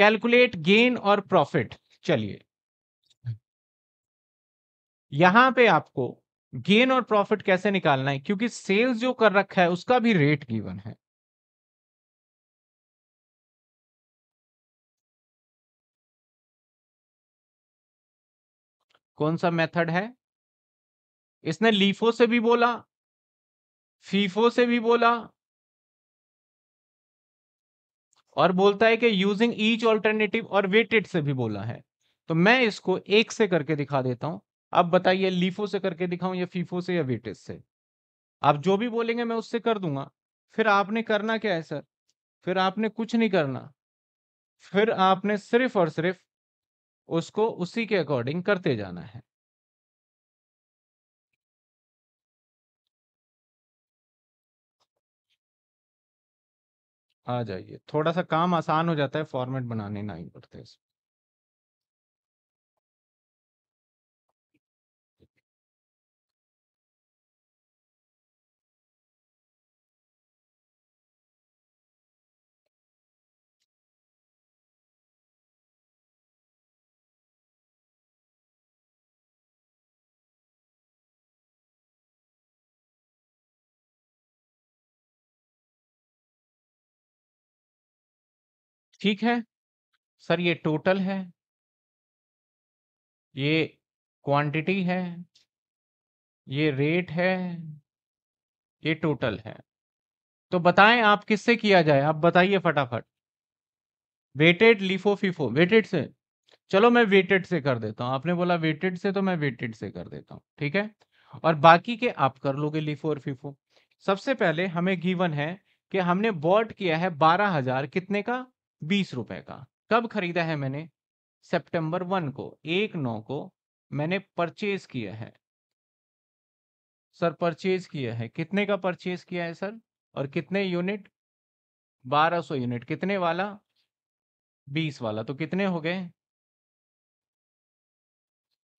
calculate gain और profit चलिए यहां पे आपको गेन और प्रॉफिट कैसे निकालना है क्योंकि सेल्स जो कर रखा है उसका भी रेट गिवन है कौन सा मेथड है इसने लीफो से भी बोला फीफो से भी बोला और बोलता है कि यूजिंग ईच ऑल्टरनेटिव और वेटेड से भी बोला है तो मैं इसको एक से करके दिखा देता हूं अब बताइए लीफो से करके दिखाऊं या फीफो से या वेटेज से आप जो भी बोलेंगे मैं उससे कर दूंगा फिर आपने करना क्या है सर फिर आपने कुछ नहीं करना फिर आपने सिर्फ और सिर्फ उसको उसी के अकॉर्डिंग करते जाना है आ जाइए थोड़ा सा काम आसान हो जाता है फॉर्मेट बनाने नहीं पड़ते इसमें ठीक है सर ये टोटल है ये क्वांटिटी है ये रेट है ये टोटल है तो बताएं आप किससे किया जाए आप बताइए फटाफट वेटेड लिफो फिफो वेटेड से चलो मैं वेटेड से कर देता हूं आपने बोला वेटेड से तो मैं वेटेड से कर देता हूँ ठीक है और बाकी के आप कर लोगे लिफो और फिफो सबसे पहले हमें गिवन है कि हमने बॉट किया है बारह हजार कितने का बीस रुपए का कब खरीदा है मैंने सितंबर वन को एक नौ को मैंने परचेज किया है सर परचेज किया है कितने का परचेज किया है सर और कितने यूनिट बारह सौ यूनिट कितने वाला बीस वाला तो कितने हो गए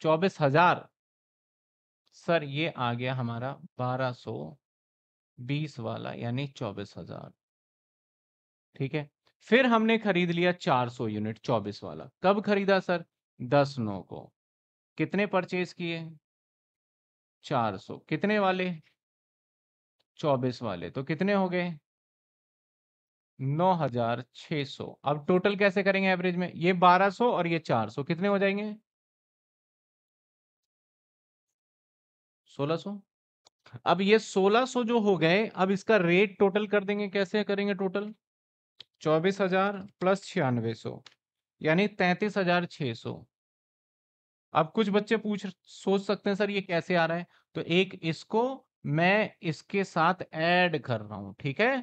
चौबीस हजार सर ये आ गया हमारा बारह बीस वाला यानी चौबीस हजार ठीक है फिर हमने खरीद लिया 400 यूनिट 24 वाला कब खरीदा सर 10 नौ को कितने परचेज किए 400 कितने वाले 24 वाले तो कितने हो गए 9600 अब टोटल कैसे करेंगे एवरेज में ये 1200 और ये 400 कितने हो जाएंगे 1600 अब ये 1600 जो हो गए अब इसका रेट टोटल कर देंगे कैसे करेंगे टोटल चौबीस हजार प्लस छियानवे सौ यानी तैतीस हजार छ सौ अब कुछ बच्चे पूछ सोच सकते हैं सर ये कैसे आ रहा है तो एक इसको मैं इसके साथ ऐड कर रहा हूं ठीक है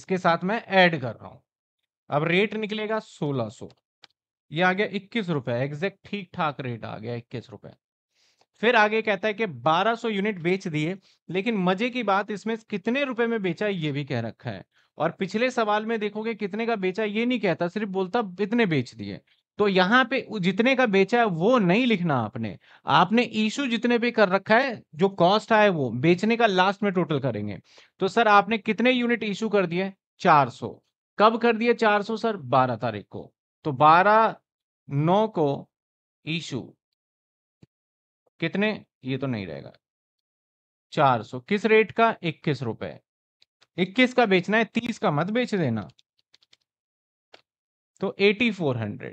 इसके साथ मैं ऐड कर रहा हूं अब रेट निकलेगा सोलह सो ये आ गया इक्कीस रुपए एग्जैक्ट ठीक ठाक रेट आ गया इक्कीस रुपए फिर आगे कहता है कि 1200 यूनिट बेच दिए लेकिन मजे की बात इसमें कितने रुपए में बेचा ये भी कह रखा है और पिछले सवाल में देखोगे कितने का बेचा ये नहीं कहता सिर्फ बोलता इतने बेच दिए तो यहाँ पे जितने का बेचा है वो नहीं लिखना आपने आपने इशू जितने पे कर रखा है जो कॉस्ट आए वो बेचने का लास्ट में टोटल करेंगे तो सर आपने कितने यूनिट इशू कर दिए 400 कब कर दिए 400 सर 12 तारीख को तो 12 नौ को इशू कितने ये तो नहीं रहेगा 400 किस रेट का इक्कीस रुपए इक्कीस का बेचना है 30 का मत बेच देना तो 8400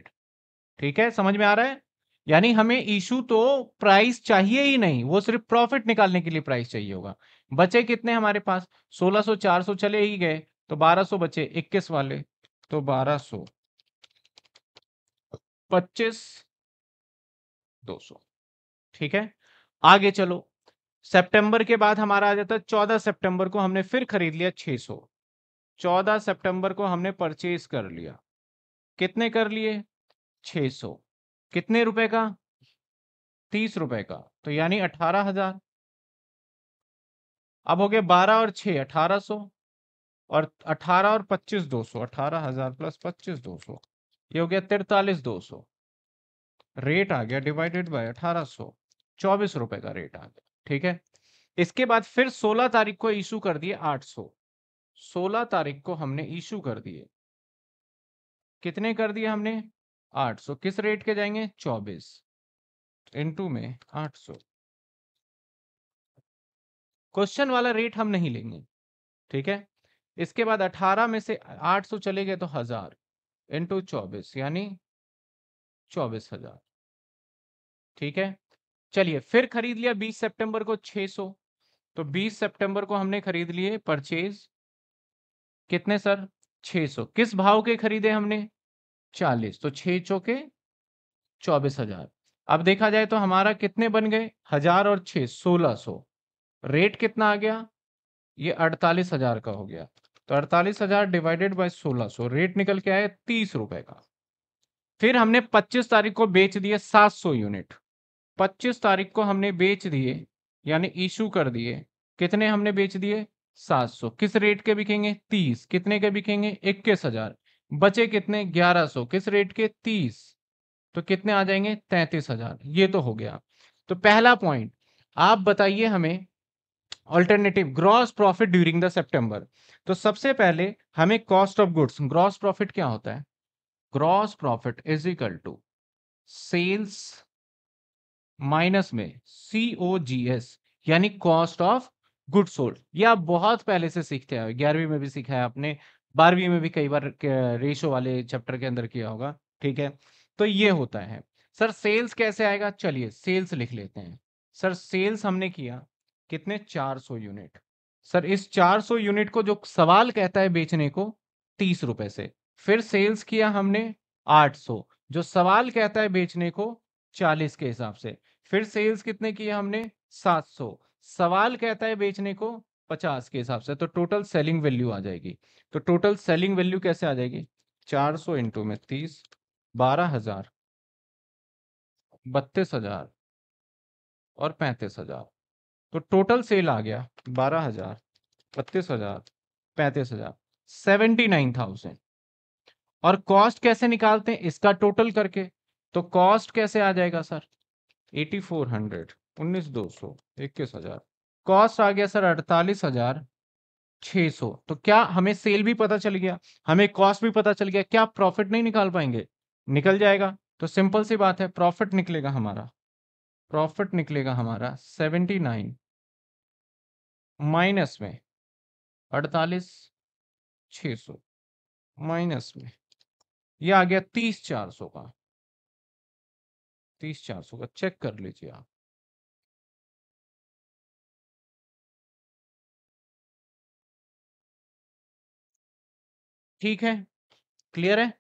ठीक है समझ में आ रहा है यानी हमें इशू तो प्राइस चाहिए ही नहीं वो सिर्फ प्रॉफिट निकालने के लिए प्राइस चाहिए होगा बचे कितने हमारे पास 1600 400 चले ही गए तो 1200 बचे 21 वाले तो 1200 25 200 ठीक है आगे चलो सितंबर के बाद हमारा आ जाता है चौदह सितंबर को हमने फिर खरीद लिया 600 चौदह सितंबर को हमने परचेज कर लिया कितने कर लिए 600 कितने रुपए का तीस रुपए का तो यानी अठारह हजार अब हो गया बारह और छ अठारह सो और अठारह और पच्चीस दो सौ अठारह हजार प्लस पच्चीस दो सौ ये हो गया तिरतालीस दो सौ रेट आ गया डिवाइडेड बाय अठारह सौ चौबीस रुपए का रेट आ गया ठीक है इसके बाद फिर सोलह तारीख को इशू कर दिए आठ सौ सोलह तारीख को हमने इशू कर दिए कितने कर दिए हमने आठ सौ किस रेट के जाएंगे चौबीस इंटू में आठ सौ क्वेश्चन वाला रेट हम नहीं लेंगे ठीक है इसके बाद 18 में से 800 चले गए तो हजार इंटू चौबीस यानी चौबीस हजार ठीक है चलिए फिर खरीद लिया 20 सितंबर को 600 तो 20 सितंबर को हमने खरीद लिए परचेज कितने सर 600 किस भाव के खरीदे हमने 40 तो छे चौके चौबीस हजार अब देखा जाए तो हमारा कितने बन गए हजार और छ सोलह सो रेट कितना आ गया ये अड़तालीस हजार का हो गया तो अड़तालीस हजार डिवाइडेड बाय सोलह सो रेट निकल के आया तीस रुपए का फिर हमने पच्चीस तारीख को बेच दिया सात सौ यूनिट पच्चीस तारीख को हमने बेच दिए यानी इशू कर दिए कितने हमने बेच दिए सात सौ किस रेट के बिकेंगे तीस कितने के बिकेंगे इक्कीस हजार बचे कितने ग्यारह सौ किस रेट के तीस तो कितने आ जाएंगे तैतीस हजार ये तो हो गया तो पहला पॉइंट आप बताइए हमें alternative gross profit during the September तो सबसे पहले हमें cost of goods gross profit क्या होता है gross profit is equal to sales minus में सी ओ जी एस यानी कॉस्ट ऑफ गुड सोल्ड ये आप बहुत पहले से सीखते हैं ग्यारहवीं में भी सीखा है आपने बारहवीं में भी कई बार रेशो वाले चैप्टर के अंदर किया होगा ठीक है तो ये होता है सर सेल्स कैसे आएगा चलिए सेल्स लिख लेते हैं सर सेल्स हमने किया कितने 400 यूनिट सर इस 400 यूनिट को जो सवाल कहता है बेचने को तीस रुपए से फिर सेल्स किया हमने 800 जो सवाल कहता है बेचने को चालीस के हिसाब से फिर सेल्स कितने किए हमने 700 सवाल कहता है बेचने को 50 के हिसाब से तो टोटल सेलिंग वैल्यू आ जाएगी तो टोटल सेलिंग वैल्यू कैसे आ जाएगी 400 सौ इंटू में तीस बारह हजार बत्तीस हजार और पैंतीस हजार तो टोटल सेल आ गया बारह हजार बत्तीस हजार पैंतीस हजार सेवेंटी नाइन थाउजेंड और कॉस्ट कैसे निकालते हैं इसका टोटल करके तो कॉस्ट कैसे आ जाएगा सर एटी फोर हंड्रेड उन्नीस दो सौ इक्कीस हजार कॉस्ट आ गया सर अड़तालीस हजार छ सौ तो क्या हमें सेल भी पता चल गया हमें कॉस्ट भी पता चल गया क्या प्रॉफिट नहीं निकाल पाएंगे निकल जाएगा तो सिंपल सी बात है प्रॉफिट निकलेगा हमारा प्रॉफिट निकलेगा हमारा सेवेंटी नाइन माइनस में अड़तालीस छ सौ माइनस में ये आ गया तीस चार सौ का तीस चार सौ का चेक कर लीजिए आप ठीक है क्लियर है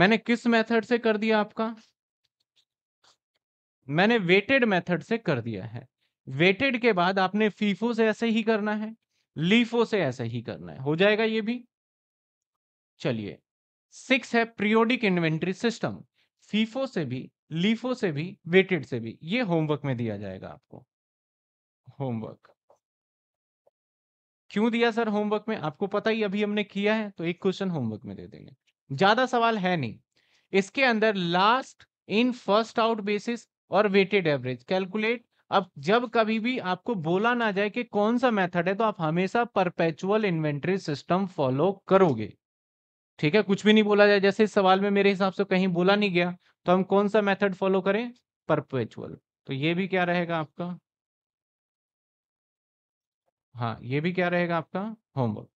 मैंने किस मेथड से कर दिया आपका मैंने वेटेड मेथड से कर दिया है वेटेड के बाद आपने फीफो से ऐसे ही करना है लीफो से ऐसे ही करना है हो जाएगा ये भी चलिए सिक्स है प्रियोडिक इन्वेंट्री सिस्टम फीफो से भी लीफो से भी वेटेड से भी ये होमवर्क में दिया जाएगा आपको होमवर्क क्यों दिया सर होमवर्क में आपको पता ही अभी हमने किया है तो एक क्वेश्चन होमवर्क में दे देंगे ज्यादा सवाल है नहीं इसके अंदर last in first out basis और वेटेड एवरेज कैलकुलेट अब जब कभी भी आपको बोला ना जाए कि कौन सा मेथड है तो आप हमेशा परपेचुअल इन्वेंट्री सिस्टम फॉलो करोगे ठीक है कुछ भी नहीं बोला जाए जैसे इस सवाल में मेरे हिसाब से कहीं बोला नहीं गया तो हम कौन सा मेथड फॉलो करें परपेचुअल तो ये भी क्या रहेगा आपका हाँ ये भी क्या रहेगा आपका होमवर्क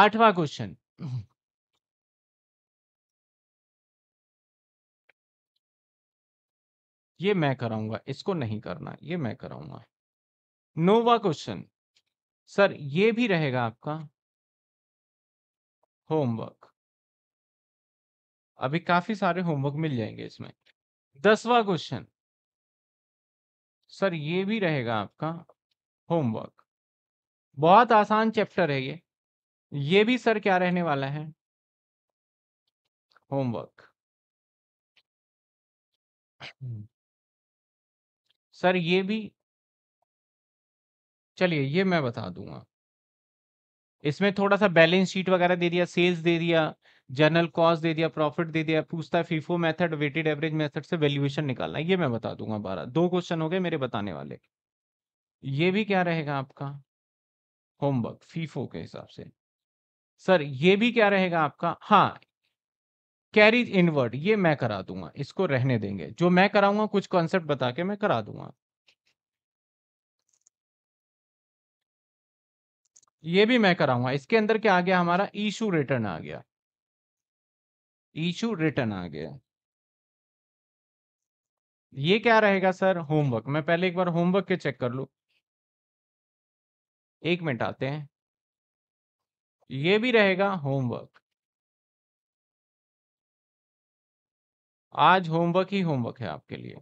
आठवा क्वेश्चन ये मैं कराऊंगा इसको नहीं करना ये मैं कराऊंगा नोवा क्वेश्चन सर ये भी रहेगा आपका होमवर्क अभी काफी सारे होमवर्क मिल जाएंगे इसमें दसवा क्वेश्चन सर ये भी रहेगा आपका होमवर्क बहुत आसान चैप्टर है ये ये भी सर क्या रहने वाला है होमवर्क सर ये भी चलिए ये मैं बता दूंगा इसमें थोड़ा सा बैलेंस शीट वगैरह दे दिया सेल्स दे दिया जनरल कॉस्ट दे दिया प्रॉफिट दे दिया पूछता है FIFO method weighted average method से वैल्यूएशन निकालना ये मैं बता दूंगा बारह दो क्वेश्चन हो गए मेरे बताने वाले ये भी क्या रहेगा आपका होमवर्क फीफो के हिसाब से सर ये भी क्या रहेगा आपका हाँ कैरीज इनवर्ट ये मैं करा दूंगा इसको रहने देंगे जो मैं कराऊंगा कुछ कॉन्सेप्ट बता के मैं करा दूंगा ये भी मैं कराऊंगा इसके अंदर क्या आ गया हमारा इशू रिटर्न आ गया इशू रिटर्न आ गया ये क्या रहेगा सर होमवर्क मैं पहले एक बार होमवर्क के चेक कर लू एक मिनट आते हैं ये भी रहेगा होमवर्क आज होमवर्क ही होमवर्क है आपके लिए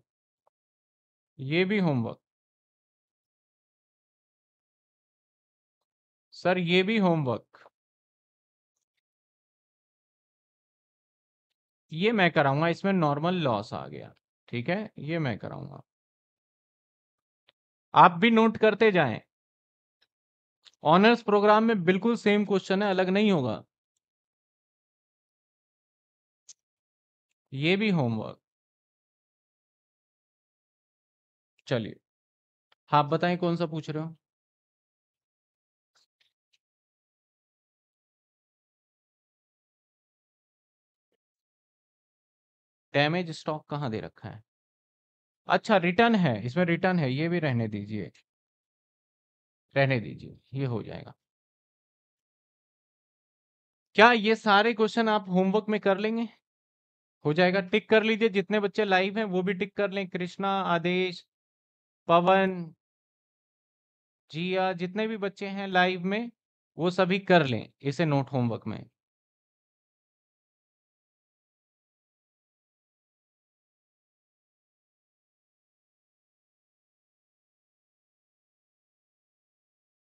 ये भी होमवर्क सर ये भी होमवर्क ये मैं कराऊंगा इसमें नॉर्मल लॉस आ गया ठीक है ये मैं कराऊंगा आप भी नोट करते जाएं ऑनर्स प्रोग्राम में बिल्कुल सेम क्वेश्चन है अलग नहीं होगा ये भी होमवर्क चलिए आप बताएं कौन सा पूछ रहे हो डैमेज स्टॉक कहाँ दे रखा है अच्छा रिटर्न है इसमें रिटर्न है ये भी रहने दीजिए रहने दीजिए ये हो जाएगा क्या ये सारे क्वेश्चन आप होमवर्क में कर लेंगे हो जाएगा टिक कर लीजिए जितने बच्चे लाइव हैं वो भी टिक कर लें कृष्णा आदेश पवन जिया जितने भी बच्चे हैं लाइव में वो सभी कर लें इसे नोट होमवर्क में